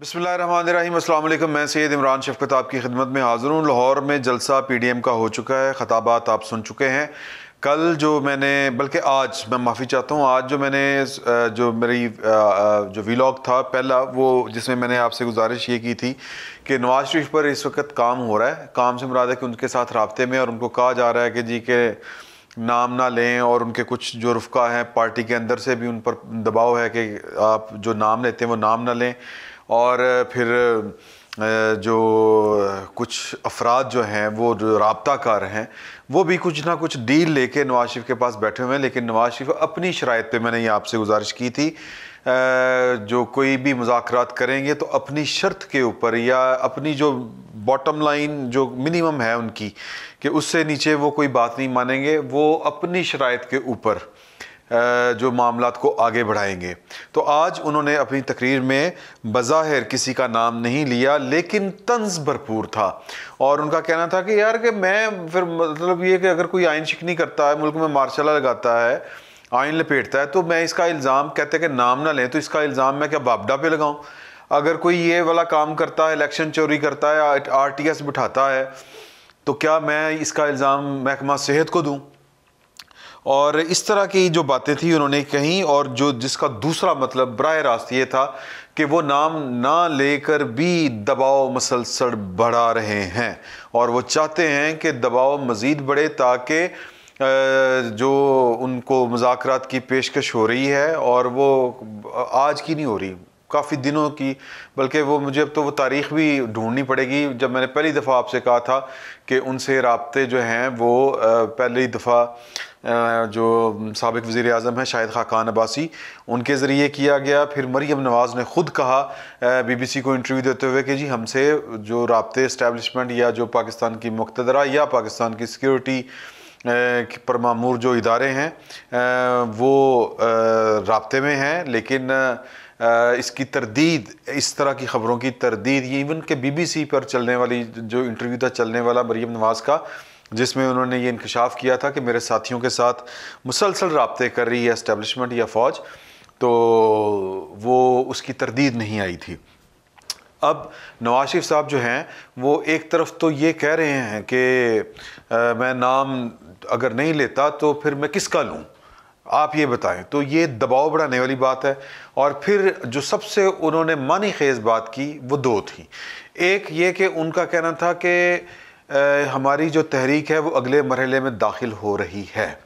बसमीम अल्लाम मैं सैद इमरान शफकत आपकी खिदमत में हाज़िर हूँ लाहौर में जलसा पी डी एम का हो चुका है ख़ताबात आप सुन चुके हैं कल जो मैंने बल्कि आज मैं माफ़ी चाहता हूँ आज जो मैंने जो मेरी जो वीलॉग था पहला वो जिसमें मैंने आपसे गुजारिश ये की थी कि नवाज़ शरीफ पर इस वक्त काम हो रहा है काम से मुराद है कि उनके साथ रबते में और उनको कहा जा रहा है कि जी के नाम ना लें और उनके कुछ जो रुफका हैं पार्टी के अंदर से भी उन पर दबाव है कि आप जो नाम लेते हैं वो नाम ना लें और फिर जो कुछ अफराद जो हैं वो जो कार हैं वो भी कुछ ना कुछ डील लेके नवाज शरीफ के पास बैठे हुए हैं लेकिन नवाज शरीफ अपनी शरात पे मैंने ये आपसे गुजारिश की थी जो कोई भी मुजाकर करेंगे तो अपनी शर्त के ऊपर या अपनी जो बॉटम लाइन जो मिनिमम है उनकी कि उससे नीचे वो कोई बात नहीं मानेंगे वो अपनी शरात के ऊपर जो मामला को आगे बढ़ाएंगे तो आज उन्होंने अपनी तकरीर में बज़ाहिर किसी का नाम नहीं लिया लेकिन तंज भरपूर था और उनका कहना था कि यार कि मैं फिर मतलब ये कि अगर कोई आइन शिकनी करता है मुल्क में मार्शाला लगाता है आइन लपेटता है तो मैं इसका इल्ज़ाम कहते हैं कि नाम ना लें तो इसका इल्ज़ाम मैं क्या बाबडा पर लगाऊँ अगर कोई ये वाला काम करता है इलेक्शन चोरी करता है आर टी एस बिठाता है तो क्या मैं इसका इल्ज़ाम महकमा सेहत को दूँ और इस तरह की जो बातें थी उन्होंने कहीं और जो जिसका दूसरा मतलब बरह रास्त ये था कि वो नाम ना लेकर भी दबाव मसलसल बढ़ा रहे हैं और वो चाहते हैं कि दबाव मज़ीद बढ़े ताकि जो उनको मुजात की पेशकश हो रही है और वो आज की नहीं हो रही काफ़ी दिनों की बल्कि वो मुझे अब तो वो तारीख भी ढूंढनी पड़ेगी जब मैंने पहली दफ़ा आपसे कहा था कि उनसे रबते जो हैं वो पहली दफ़ा जो सबक वज़ी अजम हैं शाहिद खाकान अब्बासी उनके ज़रिए किया गया फिर मरीम नवाज़ ने ख़ुद कहा बी बी सी को इंटरव्यू देते हुए कि जी हमसे जो रबते इस्टेबलिशमेंट या जो पाकिस्तान की मकतदरा या पाकिस्तान की सिक्योरिटी पर मामूर जो इदारे हैं वो रबते में हैं लेकिन इसकी तरदीद इस तरह की ख़बरों की तरदीद ये इवन के बी बी सी पर चलने वाली जो इंटरव्यू था चलने वाला मरीम नवाज़ का जिसमें उन्होंने ये इंकशाफ किया था कि मेरे साथियों के साथ मुसलसल रबते कर रही है इस्टेबलिशमेंट या फ़ौज तो वो उसकी तरदीद नहीं आई थी अब नवाज शरीफ साहब जो हैं वो एक तरफ तो ये कह रहे हैं कि मैं नाम अगर नहीं लेता तो फिर मैं किसका लूँ आप ये बताएं तो ये दबाव बढ़ाने वाली बात है और फिर जो सबसे उन्होंने मानी खेज बात की वो दो थी एक ये कि उनका कहना था कि हमारी जो तहरीक है वो अगले मरहले में दाखिल हो रही है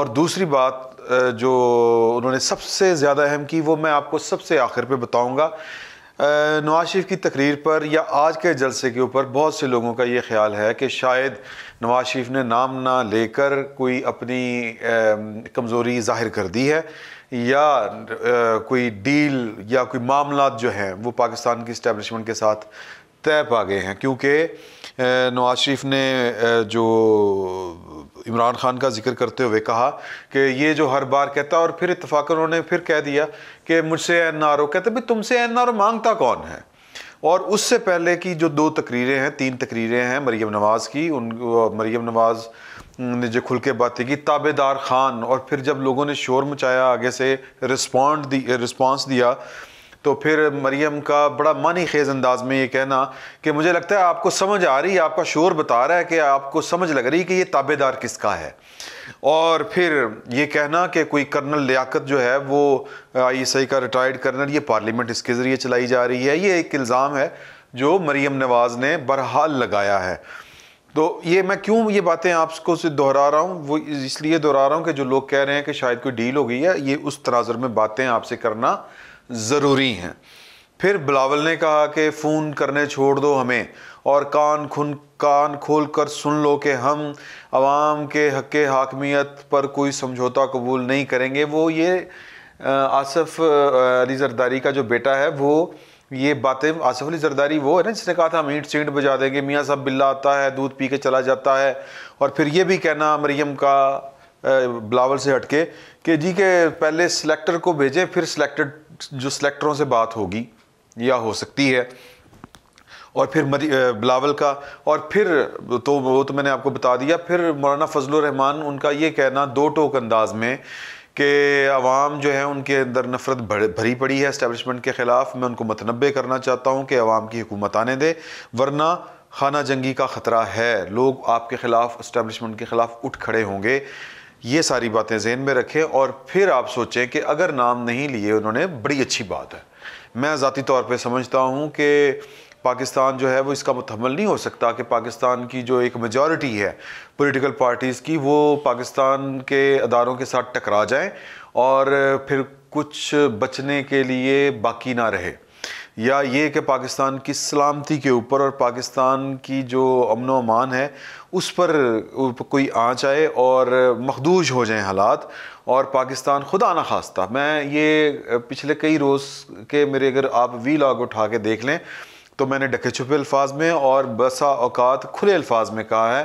और दूसरी बात जो उन्होंने सबसे ज़्यादा अहम की वो मैं आपको सबसे आखिर पे बताऊंगा नवाज शरीफ की तकरीर पर या आज के जलसे के ऊपर बहुत से लोगों का ये ख्याल है कि शायद नवाज शरीफ ने नाम ना लेकर कोई अपनी कमज़ोरी ज़ाहिर कर दी है या कोई डील या कोई मामला जो हैं वो पाकिस्तान की इस्टेबलिशमेंट के साथ तय पा गए हैं क्योंकि नवाज शरीफ ने जो इमरान खान का जिक्र करते हुए कहा कि ये जो हर बार कहता और फिर इतफाक़ उन्होंने फिर कह दिया कि मुझसे एन आर ओ कहते भाई तुमसे एन आर ओ मांगता कौन है और उससे पहले की जो दो तकरीरें हैं तीन तकरीरें हैं मरीम नवाज़ की उन मरीम नवाज़ ने जो खुल के बातें की ताबेदार खान और फिर जब लोगों ने शोर मचाया आगे से रिस्पॉन्ड दी रिस्पॉन्स दिया तो फिर मरियम का बड़ा मानी खेज अंदाज में ये कहना कि मुझे लगता है आपको समझ आ रही है आपका शोर बता रहा है कि आपको समझ लग रही है कि ये ताबेदार किसका है और फिर ये कहना कि कोई कर्नल लियाकत जो है वो आई का रिटायर्ड कर्नल ये पार्लियामेंट इसके ज़रिए चलाई जा रही है ये एक इल्ज़ाम है जो मरीम नवाज़ ने बरहाल लगाया है तो ये मैं क्यों ये बातें आपको से दोहरा रहा हूँ वो इसलिए दोहरा रहा हूँ कि जो लोग कह रहे हैं कि शायद कोई डील हो गई है ये उस तनाजर में बातें आपसे करना ज़रूरी हैं फिर बिलावल ने कहा कि फ़ोन करने छोड़ दो हमें और कान खुन कान खोल कर सुन लो कि हम आवाम के हक हाकमियत पर कोई समझौता कबूल नहीं करेंगे वो ये आसफ़ अली जरदारी का जो बेटा है वो ये बातें आसफ़ अली जरदारी वो है ना जिसने कहा था हम ईट सीट बजा देंगे मियाँ साहब बिल्ला आता है दूध पी के चला जाता है और फिर ये भी कहना मरियम का बिलावल से हटके कि जी के पहले सिलेक्टर को भेजें फिर सिलेक्टेड जो सिलेक्टरों से बात होगी या हो सकती है और फिर मरी बिलावल का और फिर तो वो तो मैंने आपको बता दिया फिर मौलाना फजल रहमान उनका ये कहना दो टोक अंदाज में कि आवाम जो है उनके अंदर नफरत भरी पड़ी है इस्टेबलिशमेंट के ख़िलाफ़ मैं उनको मतनबे करना चाहता हूँ कि आवाम की हुकूमत आने दे वरना खाना जंगी का ख़तरा है लोग आपके ख़िलाफ़ इस्टेबलिशमेंट के ख़िलाफ़ उठ खड़े होंगे ये सारी बातें जहन में रखें और फिर आप सोचें कि अगर नाम नहीं लिए उन्होंने बड़ी अच्छी बात है मैं ज़ाती तौर पर समझता हूँ कि पाकिस्तान जो है वो इसका मुतमल नहीं हो सकता कि पाकिस्तान की जो एक मेजॉरिटी है पॉलिटिकल पार्टीज़ की वो पाकिस्तान के अदारों के साथ टकरा जाएं और फिर कुछ बचने के लिए बाकी ना रहे या ये कि पाकिस्तान की सलामती के ऊपर और पाकिस्तान की जो अमन अमान है उस पर कोई आँच आए और मखदूज हो जाएं हालात और पाकिस्तान खुदा ना खास्ता मैं ये पिछले कई रोज़ के मेरे अगर आप वी लॉग उठा के देख लें तो मैंने डके छुपे अल्फाज में और बसा अवकात खुले अल्फाज में कहा है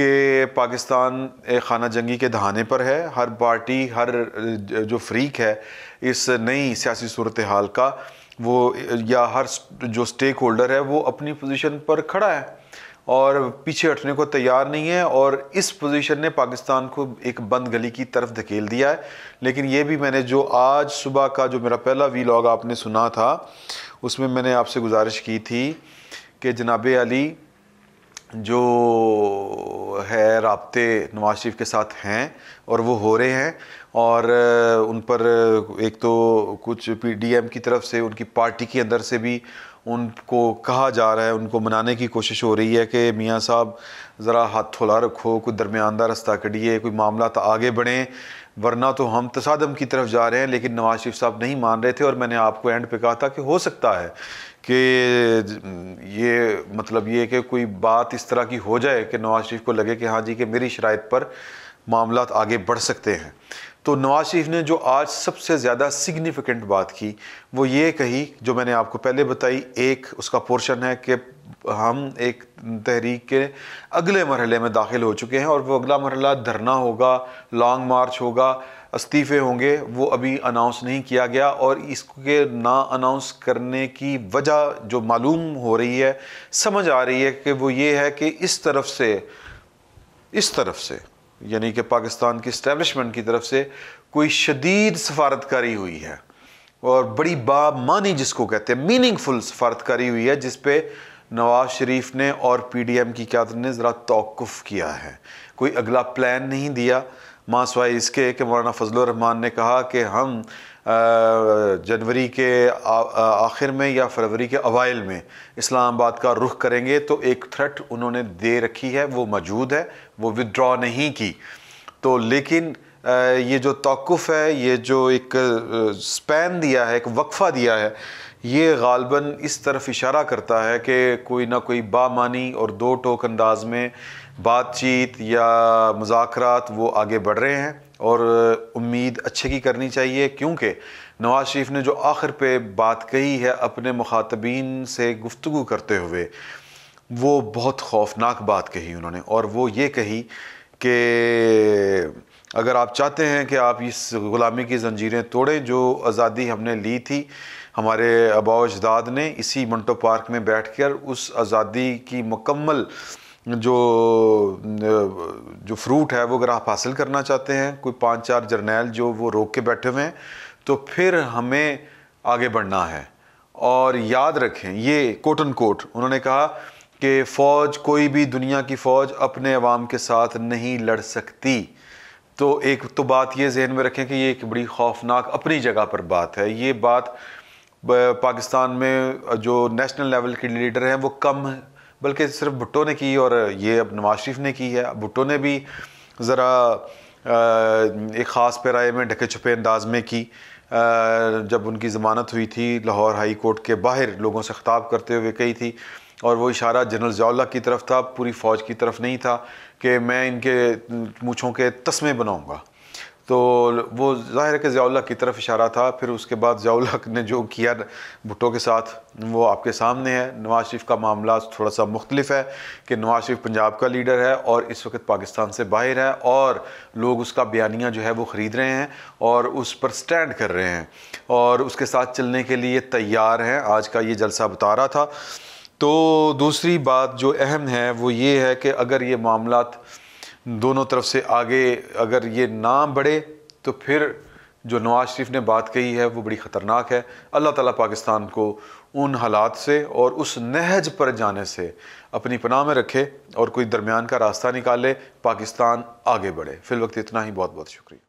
कि पाकिस्तान खाना जंगी के दहाने पर है हर पार्टी हर जो फ्रीक है इस नई सियासी सूरत हाल का वो या हर जो स्टेक होल्डर है वो अपनी पोजीशन पर खड़ा है और पीछे हटने को तैयार नहीं है और इस पोजीशन ने पाकिस्तान को एक बंद गली की तरफ धकेल दिया है लेकिन ये भी मैंने जो आज सुबह का जो मेरा पहला वीलॉग आपने सुना था उसमें मैंने आपसे गुजारिश की थी कि जनाब अली जो रबते नवाज शरीफ के साथ हैं और वो हो रहे हैं और उन पर एक तो कुछ पीडीएम की तरफ से उनकी पार्टी के अंदर से भी उनको कहा जा रहा है उनको मनाने की कोशिश हो रही है कि मियाँ साहब ज़रा हाथ थोला रखो कोई दरमियानदा रास्ता कड़िए कोई मामला तो आगे बढ़ें वरना तो हम तसादम की तरफ जा रहे हैं लेकिन नवाज शरीफ साहब नहीं मान रहे थे और मैंने आपको एंड पे कहा था कि हो सकता है कि हम्म, ये मतलब ये कि कोई बात इस तरह की हो जाए कि नवाज़ शरीफ को लगे कि हाँ जी कि मेरी शराइ पर मामला आगे बढ़ सकते हैं तो नवाज़ शरीफ ने जो आज सबसे ज़्यादा सिग्निफिकेंट बात की वो ये कही जो मैंने आपको पहले बताई एक उसका पोर्शन है कि हम एक तहरीक के अगले मरहले में दाखिल हो चुके हैं और वो अगला मरहला धरना होगा लॉन्ग मार्च होगा इस्तीफ़े होंगे वो अभी अनाउंस नहीं किया गया और इसके ना अनाउंस करने की वजह जो मालूम हो रही है समझ आ रही है कि वो ये है कि इस तरफ से इस तरफ से यानी कि पाकिस्तान की इस्टेबलिशमेंट की तरफ से कोई शदीद सफारतकारी हुई है और बड़ी बामानी जिसको कहते हैं मीनिंगफुल सफारतकारी हुई है जिसपे नवाज शरीफ ने और पीडीएम की क्यादत ने ज़रा तौक़ुफ़ किया है कोई अगला प्लान नहीं दिया माँ सवाए इसके कि मौलाना फजल रहमान ने कहा कि हम जनवरी के आखिर में या फरवरी के अवाइल में इस्लामाबाद का रुख करेंगे तो एक थ्रेट उन्होंने दे रखी है वो मौजूद है वो विदड्रॉ नहीं की तो लेकिन ये जो तौकुफ़ है ये जो एक स्पैन दिया है एक वक्फ़ा दिया है ये गालबन इस तरफ इशारा करता है कि कोई ना कोई बामानी और दो टोक अंदाज में बातचीत या मुजाकरात वो आगे बढ़ रहे हैं और उम्मीद अच्छे की करनी चाहिए क्योंकि नवाज़ शरीफ ने जो आखिर पे बात कही है अपने मुखातबीन से गुफ्तु करते हुए वो बहुत खौफनाक बात कही उन्होंने और वो ये कही कि अगर आप चाहते हैं कि आप इस ग़ुलामी की जंजीरें तोड़ें जो आज़ादी हमने ली थी हमारे अबाव अजदाद ने इसी मंटो पार्क में बैठ कर उस आज़ादी की मुकम्मल जो जो फ्रूट है वो अगर आप हासिल करना चाहते हैं कोई पाँच चार जर्नैल जो वो रोक के बैठे हुए हैं तो फिर हमें आगे बढ़ना है और याद रखें ये कोटन कोट उन्होंने कहा कि फ़ौज कोई भी दुनिया की फ़ौज अपने अवाम के साथ नहीं लड़ सकती तो एक तो बात ये जहन में रखें कि ये एक बड़ी खौफनाक अपनी जगह पर बात है ये बात पाकिस्तान में जो नेशनल लेवल के लीडर हैं वो कम बल्कि सिर्फ भुट्टो ने की और ये अब नवाज शरीफ ने की है भुट्टो ने भी ज़रा एक ख़ास पैराए में ढके छुपे अंदाज में की जब उनकी ज़मानत हुई थी लाहौर हाई कोर्ट के बाहर लोगों से ख़ताब करते हुए कही थी और वो इशारा जनरल जयाला की तरफ था पूरी फ़ौज की तरफ नहीं था कि मैं इनके मूछों के तस्मे बनाऊँगा तो वो ज़ाहिर है कि जयाल्ला की तरफ इशारा था फिर उसके बाद जयाल्ला ने जो किया भुट्टो के साथ वो आपके सामने है नवाज़ शरीफ का मामला थोड़ा सा मुख्तलिफ है कि नवाज़ शरीफ पंजाब का लीडर है और इस वक्त पाकिस्तान से बाहर है और लोग उसका बयानिया जो है वो ख़रीद रहे हैं और उस पर स्टैंड कर रहे हैं और उसके साथ चलने के लिए तैयार हैं आज का ये जलसा बता रहा था तो दूसरी बात जो अहम है वो ये है कि अगर ये मामला दोनों तरफ से आगे अगर ये ना बढ़े तो फिर जो नवाज़ शरीफ ने बात कही है वो बड़ी ख़तरनाक है अल्लाह ताला पाकिस्तान को उन हालात से और उस नहज पर जाने से अपनी पनाह में रखे और कोई दरमियान का रास्ता निकाले पाकिस्तान आगे बढ़े फिल वक्त इतना ही बहुत बहुत शुक्रिया